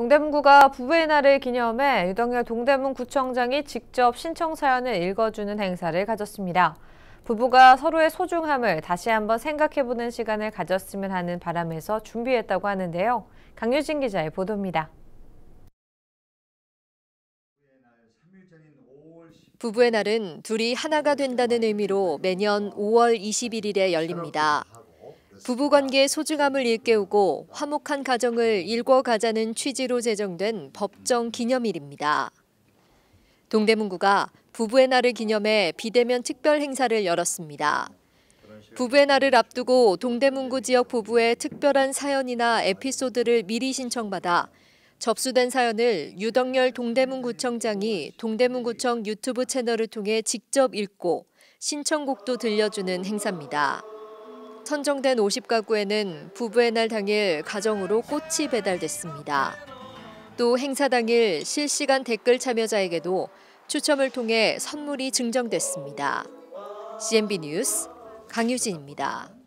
동대문구가 부부의 날을 기념해 유동열 동대문구청장이 직접 신청 사연을 읽어주는 행사를 가졌습니다. 부부가 서로의 소중함을 다시 한번 생각해보는 시간을 가졌으면 하는 바람에서 준비했다고 하는데요. 강유진 기자의 보도입니다. 부부의 날은 둘이 하나가 된다는 의미로 매년 5월 21일에 열립니다. 부부관계의 소중함을 일깨우고 화목한 가정을 일궈가자는 취지로 제정된 법정 기념일입니다. 동대문구가 부부의 날을 기념해 비대면 특별 행사를 열었습니다. 부부의 날을 앞두고 동대문구 지역 부부의 특별한 사연이나 에피소드를 미리 신청받아 접수된 사연을 유덕열 동대문구청장이 동대문구청 유튜브 채널을 통해 직접 읽고 신청곡도 들려주는 행사입니다. 선정된 50가구에는 부부의 날 당일 가정으로 꽃이 배달됐습니다. 또 행사 당일 실시간 댓글 참여자에게도 추첨을 통해 선물이 증정됐습니다. CNB 뉴스 강유진입니다.